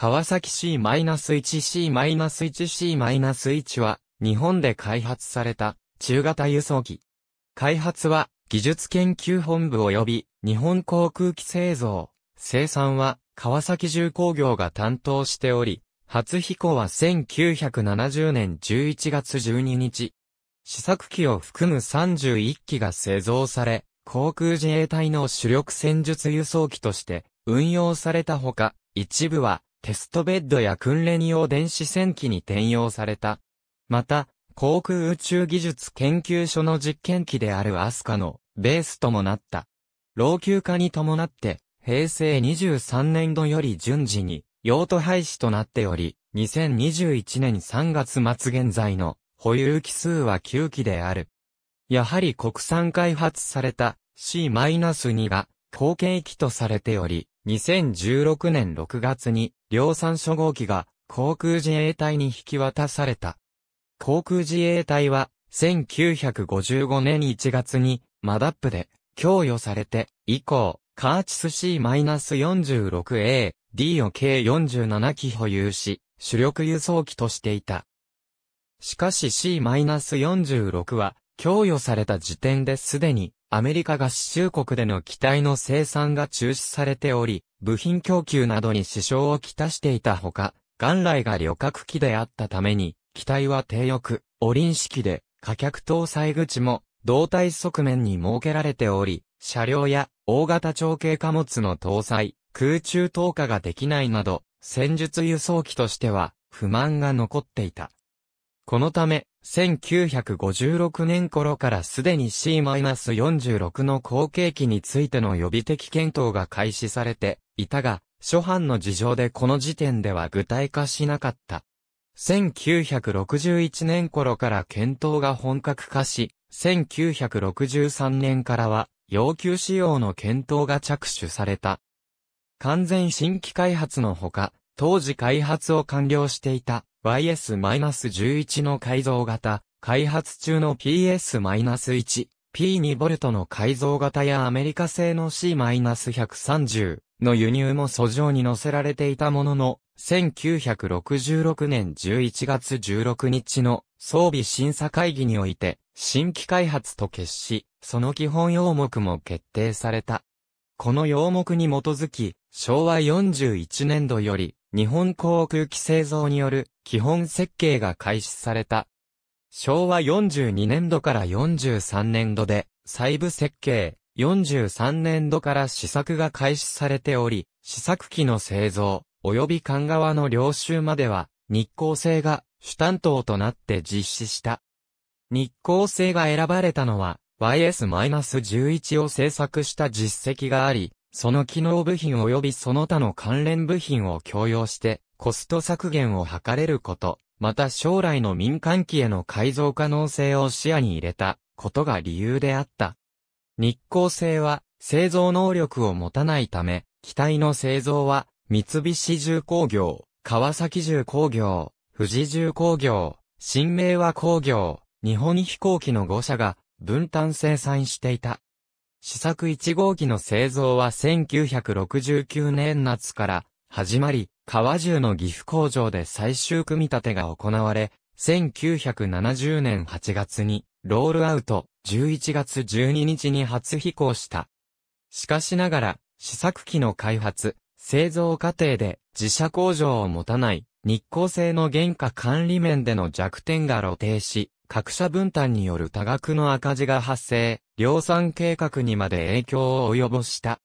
川崎 C-1C-1C-1 は、日本で開発された、中型輸送機。開発は、技術研究本部及び、日本航空機製造、生産は、川崎重工業が担当しており、初飛行は1970年11月12日。試作機を含む31機が製造され、航空自衛隊の主力戦術輸送機として運用されたほか、一部はテストベッドや訓練用電子戦機に転用された。また、航空宇宙技術研究所の実験機であるアスカのベースともなった。老朽化に伴って、平成23年度より順次に用途廃止となっており、2021年3月末現在の保有機数は9機である。やはり国産開発された C-2 が後継機とされており、2016年6月に、量産初号機が航空自衛隊に引き渡された。航空自衛隊は、1955年1月に、マダップで供与されて、以降、カーチス C-46A、D を計47機保有し、主力輸送機としていた。しかし C-46 は、供与された時点ですでにアメリカ合衆国での機体の生産が中止されており、部品供給などに支障をきたしていたほか、元来が旅客機であったために、機体は低翼、オリン式で、貨客搭載口も、胴体側面に設けられており、車両や大型長径貨物の搭載、空中投下ができないなど、戦術輸送機としては不満が残っていた。このため、1956年頃からすでに C-46 の後継機についての予備的検討が開始されていたが、諸般の事情でこの時点では具体化しなかった。1961年頃から検討が本格化し、1963年からは要求仕様の検討が着手された。完全新規開発のほか、当時開発を完了していた YS-11 の改造型、開発中の PS-1、P2V の改造型やアメリカ製の C-130 の輸入も訴状に載せられていたものの、1966年11月16日の装備審査会議において、新規開発と決し、その基本要目も決定された。この要目に基づき、昭和41年度より、日本航空機製造による基本設計が開始された。昭和42年度から43年度で、細部設計、43年度から試作が開始されており、試作機の製造、及び管側の領収までは、日光製が主担当となって実施した。日光製が選ばれたのは、YS-11 を製作した実績があり、その機能部品及びその他の関連部品を共用して、コスト削減を図れること、また将来の民間機への改造可能性を視野に入れたことが理由であった。日光製は製造能力を持たないため、機体の製造は三菱重工業、川崎重工業、富士重工業、新明和工業、日本飛行機の5社が分担生産していた。試作1号機の製造は1969年夏から始まり、川中の岐阜工場で最終組み立てが行われ、1970年8月にロールアウト、11月12日に初飛行した。しかしながら、試作機の開発、製造過程で自社工場を持たない日光製の原価管理面での弱点が露呈し、各社分担による多額の赤字が発生、量産計画にまで影響を及ぼした。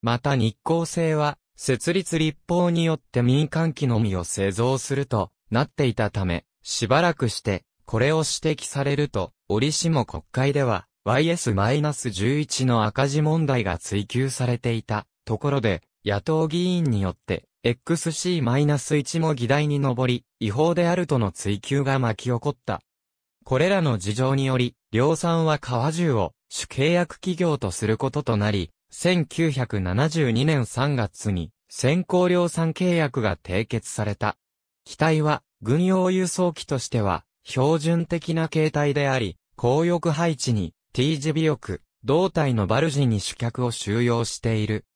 また日光製は、設立立法によって民間機のみを製造するとなっていたため、しばらくして、これを指摘されると、折しも国会では、YS-11 の赤字問題が追及されていたところで、野党議員によって、XC-1 も議題に上り、違法であるとの追及が巻き起こった。これらの事情により、量産は川銃を主契約企業とすることとなり、1972年3月に先行量産契約が締結された。機体は軍用輸送機としては標準的な形態であり、高翼配置に T 字尾翼、胴体のバルジに主客を収容している。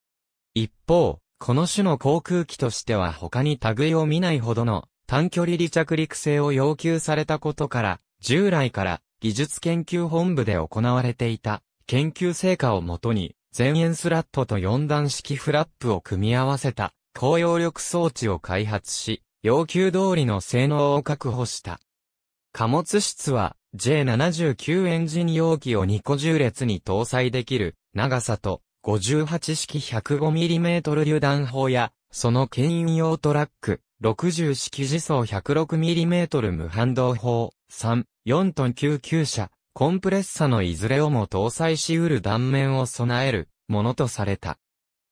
一方、この種の航空機としては他に類を見ないほどの短距離離着陸性を要求されたことから、従来から技術研究本部で行われていた研究成果をもとに前円スラットと4段式フラップを組み合わせた高揚力装置を開発し、要求通りの性能を確保した。貨物室は J79 エンジン容器を2個重列に搭載できる長さと58式 105mm 榴弾砲やその牽引用トラック60式自走 106mm 無反動砲3、4トン級急車、コンプレッサのいずれをも搭載し得る断面を備えるものとされた。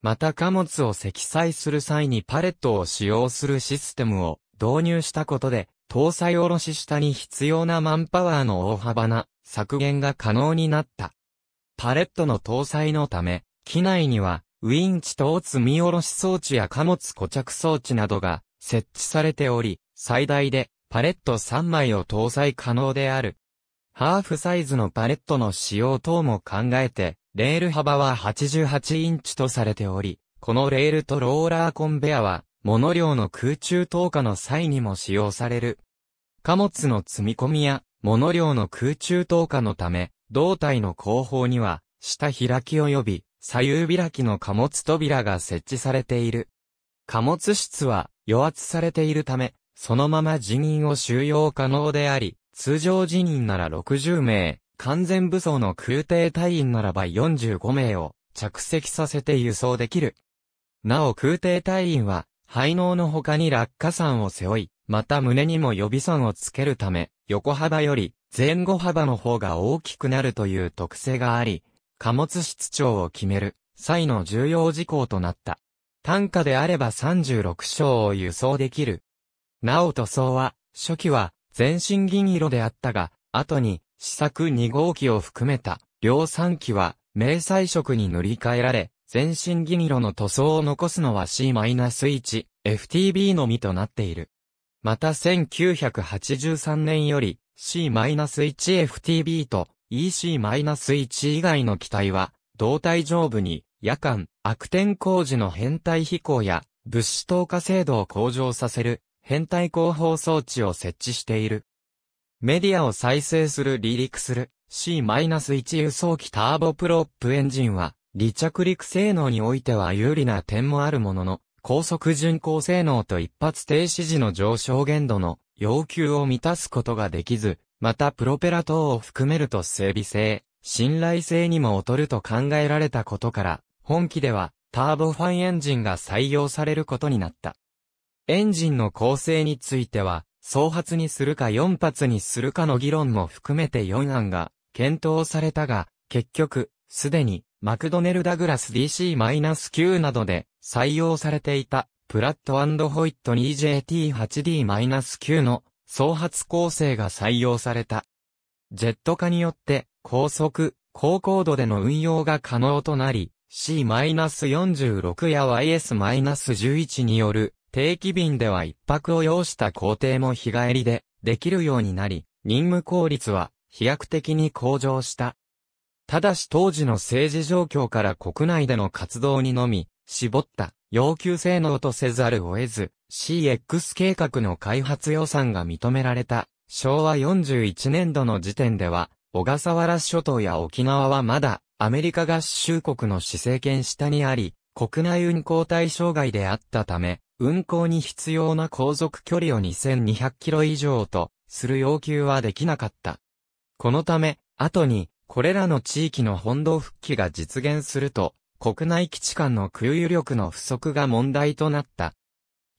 また貨物を積載する際にパレットを使用するシステムを導入したことで、搭載おろし下に必要なマンパワーの大幅な削減が可能になった。パレットの搭載のため、機内にはウィンチと積み下ろし装置や貨物固着装置などが設置されており、最大でパレット3枚を搭載可能である。ハーフサイズのパレットの使用等も考えて、レール幅は88インチとされており、このレールとローラーコンベアは、モノ量の空中投下の際にも使用される。貨物の積み込みや、モノ量の空中投下のため、胴体の後方には、下開き及び、左右開きの貨物扉が設置されている。貨物室は、余圧されているため、そのまま辞任を収容可能であり、通常辞任なら60名、完全武装の空挺隊員ならば45名を着席させて輸送できる。なお空挺隊員は、肺能の他に落下山を背負い、また胸にも予備山をつけるため、横幅より前後幅の方が大きくなるという特性があり、貨物室長を決める際の重要事項となった。単価であれば36章を輸送できるなお塗装は、初期は全身銀色であったが、後に試作2号機を含めた量産機は明細色に塗り替えられ、全身銀色の塗装を残すのは C-1、FTB のみとなっている。また1983年より C-1FTB と EC-1 以外の機体は、胴体上部に夜間、悪天工事の変態飛行や物資投下精度を向上させる変態広報装置を設置している。メディアを再生する離陸する C-1 輸送機ターボプロップエンジンは離着陸性能においては有利な点もあるものの高速巡航性能と一発停止時の上昇限度の要求を満たすことができず、またプロペラ等を含めると整備性、信頼性にも劣ると考えられたことから、本機ではターボファンエンジンが採用されることになった。エンジンの構成については、総発にするか4発にするかの議論も含めて4案が検討されたが、結局、すでにマクドネル・ダグラス DC-9 などで採用されていたプラットホイット 2JT8D-9 の総発構成が採用された。ジェット化によって高速、高高度での運用が可能となり、C-46 や YS-11 による定期便では一泊を要した工程も日帰りでできるようになり、任務効率は飛躍的に向上した。ただし当時の政治状況から国内での活動にのみ、絞った要求性能とせざるを得ず、CX 計画の開発予算が認められた昭和41年度の時点では、小笠原諸島や沖縄はまだアメリカ合衆国の施政権下にあり、国内運行対象外であったため、運行に必要な航続距離を2200キロ以上とする要求はできなかった。このため、後に、これらの地域の本土復帰が実現すると、国内基地間の空輸力の不足が問題となった。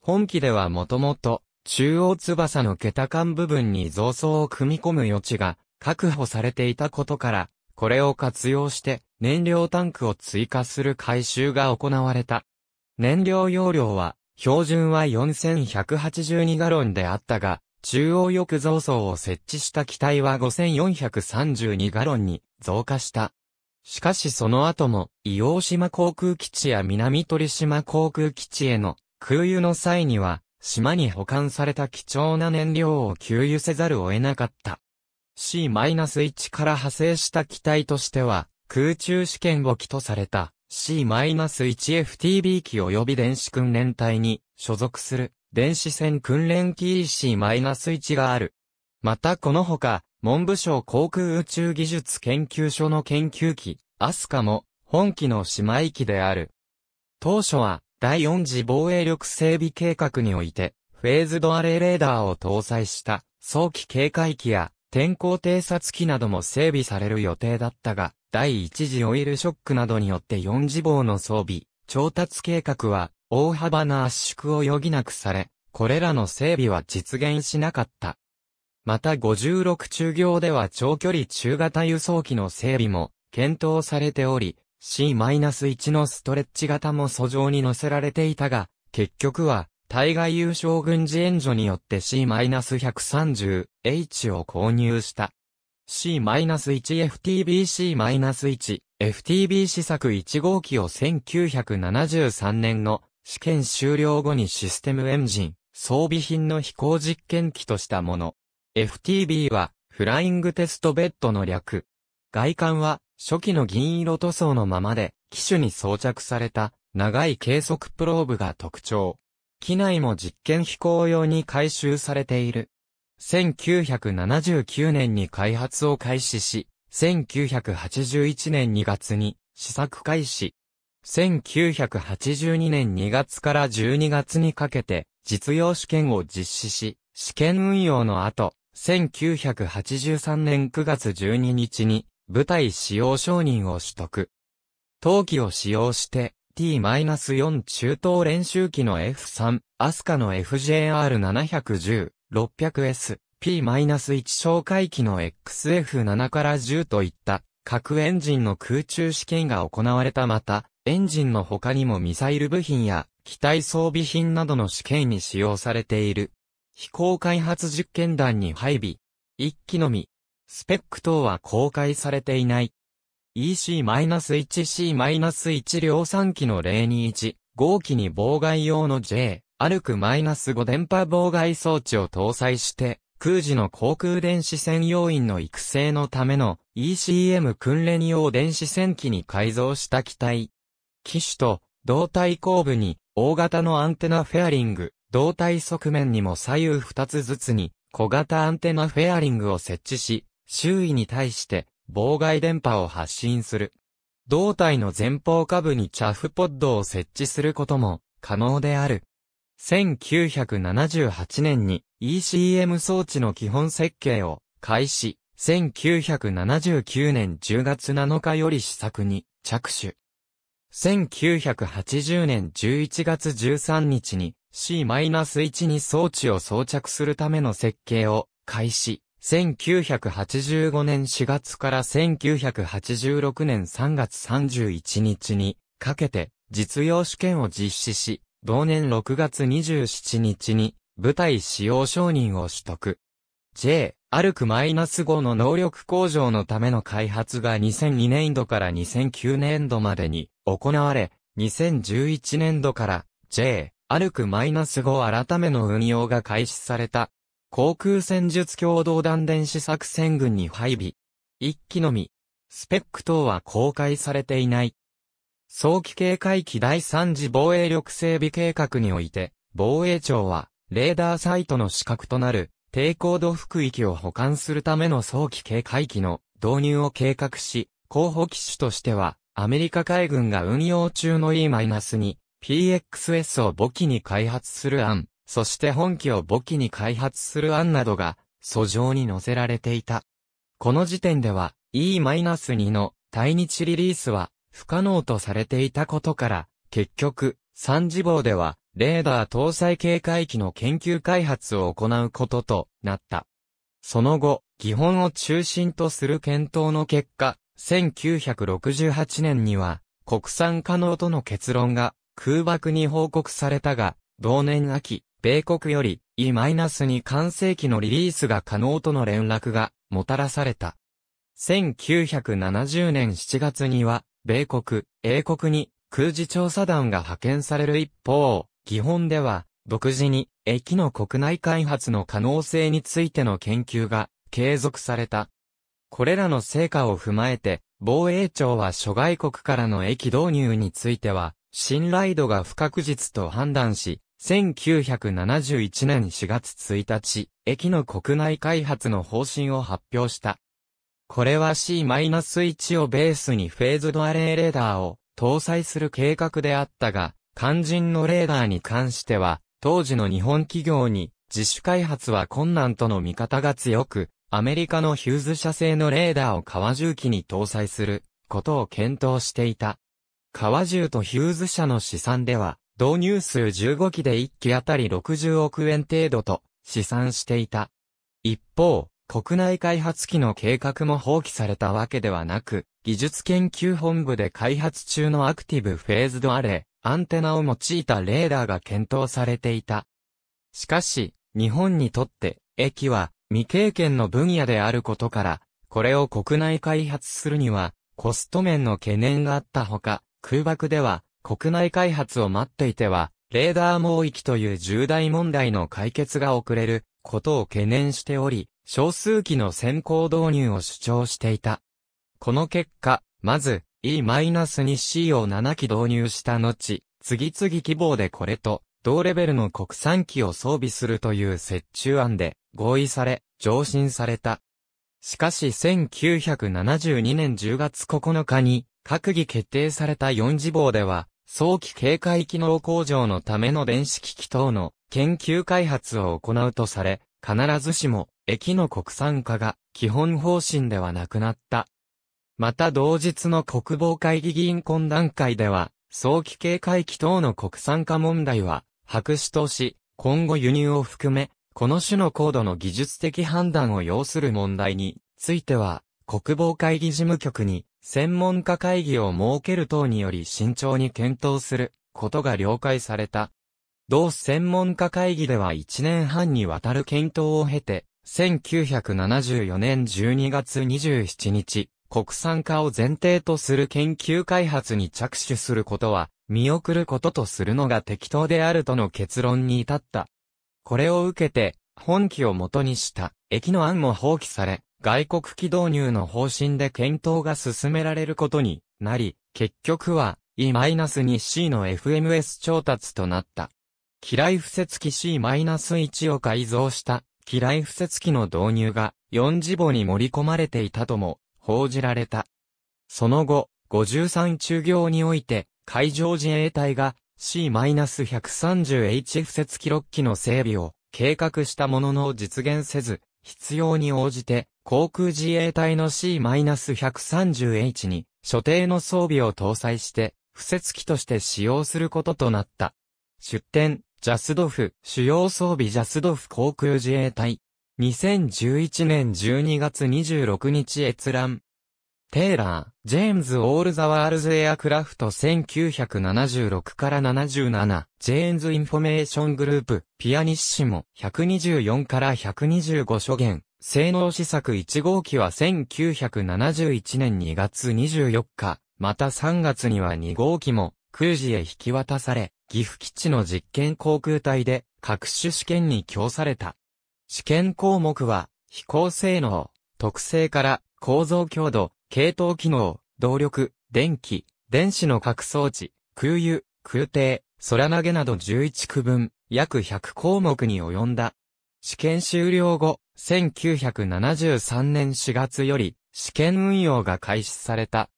本機ではもともと、中央翼の桁間部分に増装を組み込む余地が確保されていたことから、これを活用して燃料タンクを追加する回収が行われた。燃料容量は標準は4182ガロンであったが、中央翼造装を設置した機体は5432ガロンに増加した。しかしその後も、伊黄島航空基地や南鳥島航空基地への空輸の際には、島に保管された貴重な燃料を給油せざるを得なかった。C-1 から派生した機体としては、空中試験簿機とされた。C-1FTB 機及び電子訓練隊に所属する電子戦訓練機 EC-1 がある。またこのほか、文部省航空宇宙技術研究所の研究機、アスカも本機の姉妹機である。当初は第4次防衛力整備計画において、フェーズドアレーレーダーを搭載した早期警戒機や天候偵察機なども整備される予定だったが、第一次オイルショックなどによって4次棒の装備、調達計画は大幅な圧縮を余儀なくされ、これらの整備は実現しなかった。また56中業では長距離中型輸送機の整備も検討されており、C-1 のストレッチ型も素上に乗せられていたが、結局は対外優勝軍事援助によって C-130H を購入した。C-1FTBC-1、FTB 試作1号機を1973年の試験終了後にシステムエンジン、装備品の飛行実験機としたもの。FTB はフライングテストベッドの略。外観は初期の銀色塗装のままで機種に装着された長い計測プローブが特徴。機内も実験飛行用に改修されている。1979年に開発を開始し、1981年2月に試作開始。1982年2月から12月にかけて実用試験を実施し、試験運用の後、1983年9月12日に部隊使用承認を取得。陶器を使用して GT-4 中東練習機の F3、アスカの FJR710、600S、P-1 哨戒機の XF7 から10といった各エンジンの空中試験が行われたまた、エンジンの他にもミサイル部品や機体装備品などの試験に使用されている。飛行開発実験団に配備。1機のみ。スペック等は公開されていない。EC-1C-1 量産機の0 2 1、号機に妨害用の J、歩く -5 電波妨害装置を搭載して、空時の航空電子専用員の育成のための ECM 訓練用電子戦機に改造した機体。機種と胴体後部に大型のアンテナフェアリング、胴体側面にも左右2つずつに小型アンテナフェアリングを設置し、周囲に対して妨害電波を発信する。胴体の前方下部にチャフポッドを設置することも可能である。1978年に ECM 装置の基本設計を開始、1979年10月7日より試作に着手。1980年11月13日に C-1 に装置を装着するための設計を開始、1985年4月から1986年3月31日にかけて実用試験を実施し、同年6月27日に舞台使用承認を取得。J、アルク -5 の能力向上のための開発が2002年度から2009年度までに行われ、2011年度から J、アルク -5 改めの運用が開始された。航空戦術共同弾電子作戦群に配備。一機のみ。スペック等は公開されていない。早期警戒機第3次防衛力整備計画において、防衛庁は、レーダーサイトの資格となる、低高度服域を保管するための早期警戒機の導入を計画し、候補機種としては、アメリカ海軍が運用中の E-2、PXS を母機に開発する案、そして本機を母機に開発する案などが、訴状に載せられていた。この時点では、E-2 の対日リリースは不可能とされていたことから、結局、三次坊では、レーダー搭載警戒機の研究開発を行うこととなった。その後、基本を中心とする検討の結果、1968年には、国産可能との結論が空爆に報告されたが、同年秋、米国より E-2 完成機のリリースが可能との連絡がもたらされた。1970年7月には、米国、英国に空自調査団が派遣される一方、基本では、独自に、駅の国内開発の可能性についての研究が継続された。これらの成果を踏まえて、防衛庁は諸外国からの駅導入については、信頼度が不確実と判断し、1971年4月1日、駅の国内開発の方針を発表した。これは C-1 をベースにフェーズドアレイレーダーを搭載する計画であったが、肝心のレーダーに関しては、当時の日本企業に自主開発は困難との見方が強く、アメリカのヒューズ社製のレーダーを川重機に搭載することを検討していた。川重とヒューズ社の試算では、導入数15機で1機あたり60億円程度と試算していた。一方、国内開発機の計画も放棄されたわけではなく、技術研究本部で開発中のアクティブフェーズドアレ、アンテナを用いたレーダーが検討されていた。しかし、日本にとって、駅は未経験の分野であることから、これを国内開発するには、コスト面の懸念があったほか、空爆では、国内開発を待っていては、レーダー網域という重大問題の解決が遅れることを懸念しており、少数機の先行導入を主張していた。この結果、まず E-2C を7機導入した後、次々希望でこれと同レベルの国産機を装備するという折衷案で合意され、上申された。しかし1972年10月9日に閣議決定された4次号では、早期警戒機能向上のための電子機器等の研究開発を行うとされ、必ずしも駅の国産化が基本方針ではなくなった。また同日の国防会議議員懇談会では、早期警戒機等の国産化問題は白紙とし、今後輸入を含め、この種の高度の技術的判断を要する問題については、国防会議事務局に専門家会議を設ける等により慎重に検討することが了解された。同専門家会議では1年半にわたる検討を経て、1974年12月27日、国産化を前提とする研究開発に着手することは、見送ることとするのが適当であるとの結論に至った。これを受けて、本機を元にした、駅の案も放棄され、外国機導入の方針で検討が進められることになり、結局は E-2C の FMS 調達となった。機雷付設機 C-1 を改造した機雷付設機の導入が4次母に盛り込まれていたとも報じられた。その後、53中行において海上自衛隊が C-130H 付設機6機の整備を計画したものの実現せず、必要に応じて航空自衛隊の C-130H に、所定の装備を搭載して、不設機として使用することとなった。出展、ジャスドフ、主要装備ジャスドフ航空自衛隊。2011年12月26日閲覧。テイラー、ジェームズ・オール・ザ・ワールズ・エアクラフト1976から77、ジェーンズ・インフォメーショングループ、ピアニッシモ124から125所言、性能試作1号機は1971年2月24日、また3月には2号機も空自へ引き渡され、岐阜基地の実験航空隊で各種試験に供された。試験項目は、飛行性能、特性から構造強度、系統機能、動力、電気、電子の各装置、空輸、空挺、空投げなど11区分、約100項目に及んだ。試験終了後、1973年4月より試験運用が開始された。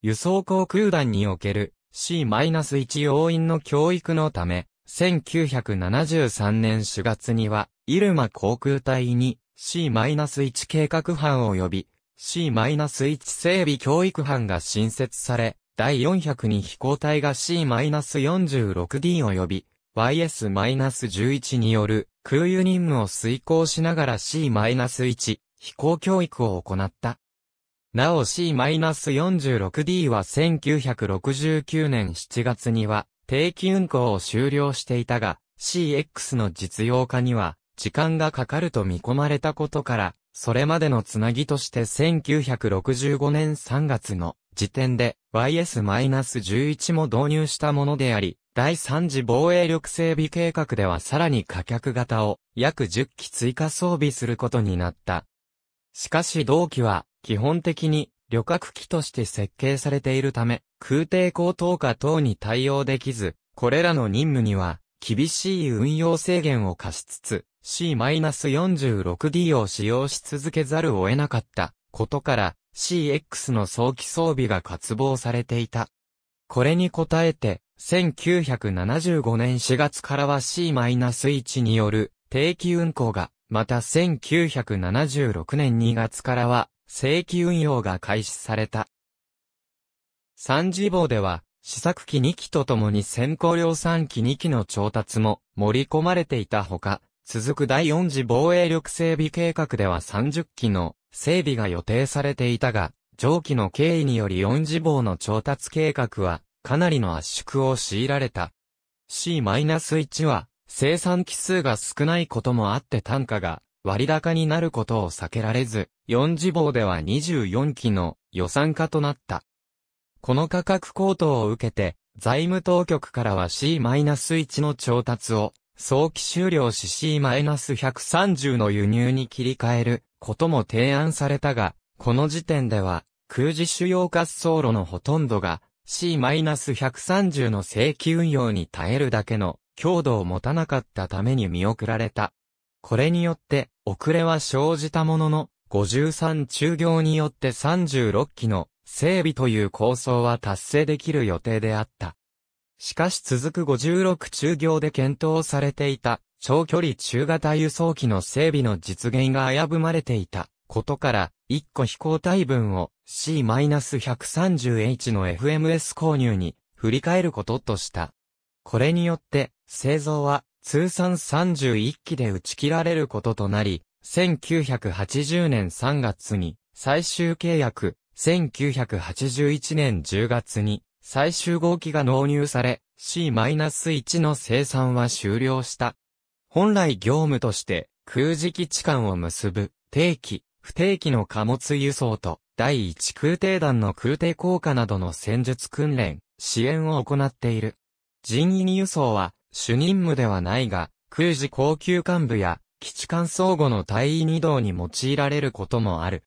輸送航空団における C-1 要員の教育のため、1973年4月には、イルマ航空隊に C-1 計画班及び C-1 整備教育班が新設され、第402飛行隊が C-46D 及び YS-11 による空輸任務を遂行しながら C-1 飛行教育を行った。なお C-46D は1969年7月には定期運行を終了していたが CX の実用化には時間がかかると見込まれたことからそれまでのつなぎとして1965年3月の時点で YS-11 も導入したものであり、第3次防衛力整備計画ではさらに火脚型を約10機追加装備することになった。しかし同機は基本的に旅客機として設計されているため、空挺高等下等に対応できず、これらの任務には厳しい運用制限を課しつつ、C-46D を使用し続けざるを得なかったことから、CX の早期装備が渇望されていた。これに応えて、1975年4月からは C-1 による定期運行が、また1976年2月からは正規運用が開始された。三次棒では、試作機2機とともに先行量産機2機の調達も盛り込まれていたほか、続く第4次防衛力整備計画では30機の整備が予定されていたが、上記の経緯により4次棒の調達計画は、かなりの圧縮を強いられた。C-1 は、生産機数が少ないこともあって単価が割高になることを避けられず、4次棒では24期の予算化となった。この価格高騰を受けて、財務当局からは C-1 の調達を早期終了し C-130 の輸入に切り替えることも提案されたが、この時点では、空自主要滑走路のほとんどが C-130 の正規運用に耐えるだけの強度を持たなかったために見送られた。これによって遅れは生じたものの、53中業によって36機の整備という構想は達成できる予定であった。しかし続く56中業で検討されていた長距離中型輸送機の整備の実現が危ぶまれていたことから、1個飛行体分を C-130H の FMS 購入に振り返ることとした。これによって、製造は通算31機で打ち切られることとなり、1980年3月に最終契約、1981年10月に最終号機が納入され、C-1 の生産は終了した。本来業務として空時基地間を結ぶ定期、不定期の貨物輸送と第一空挺団の空挺効果などの戦術訓練、支援を行っている。人員輸送は主任務ではないが、空時高級幹部や基地間相互の隊員移動に用いられることもある。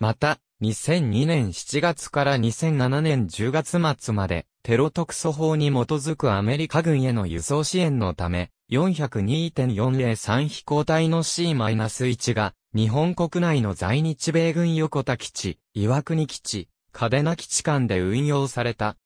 また、2002年7月から2007年10月末まで、テロ特措法に基づくアメリカ軍への輸送支援のため、402.403飛行隊の C-1 が、日本国内の在日米軍横田基地、岩国基地、嘉手納基地間で運用された。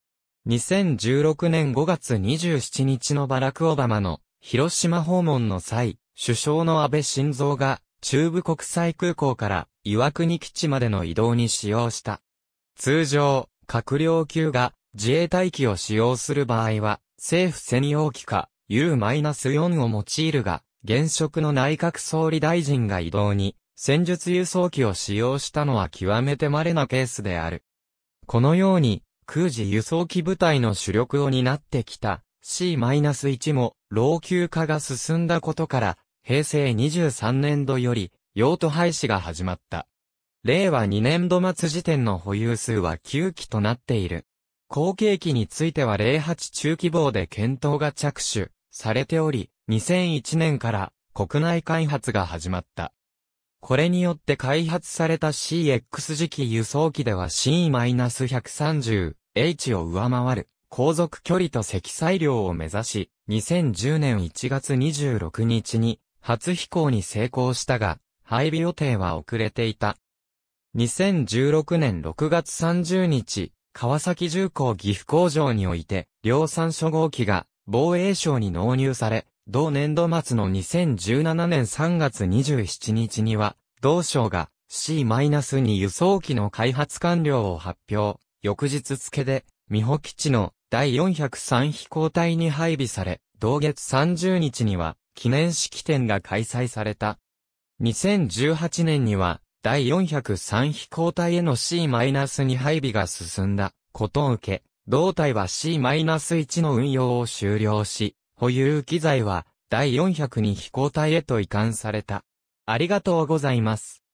2016年5月27日のバラク・オバマの広島訪問の際、首相の安倍晋三が中部国際空港から岩国基地までの移動に使用した。通常、閣僚級が自衛隊機を使用する場合は、政府専用機か U-4 を用いるが、現職の内閣総理大臣が移動に、戦術輸送機を使用したのは極めて稀なケースである。このように、空自輸送機部隊の主力を担ってきた C-1 も老朽化が進んだことから、平成23年度より用途廃止が始まった。令和2年度末時点の保有数は9機となっている。後継機については08中規模で検討が着手されており、2001年から国内開発が始まった。これによって開発された CX 時期輸送機では C-130H を上回る航続距離と積載量を目指し、2010年1月26日に初飛行に成功したが、配備予定は遅れていた。2016年6月30日、川崎重工岐阜工場において、量産初号機が防衛省に納入され、同年度末の2017年3月27日には、同省が C-2 輸送機の開発完了を発表。翌日付で、美保基地の第403飛行隊に配備され、同月30日には記念式典が開催された。2018年には第403飛行隊への C-2 配備が進んだことを受け、同隊は C-1 の運用を終了し、保有機材は第402飛行隊へと移管された。ありがとうございます。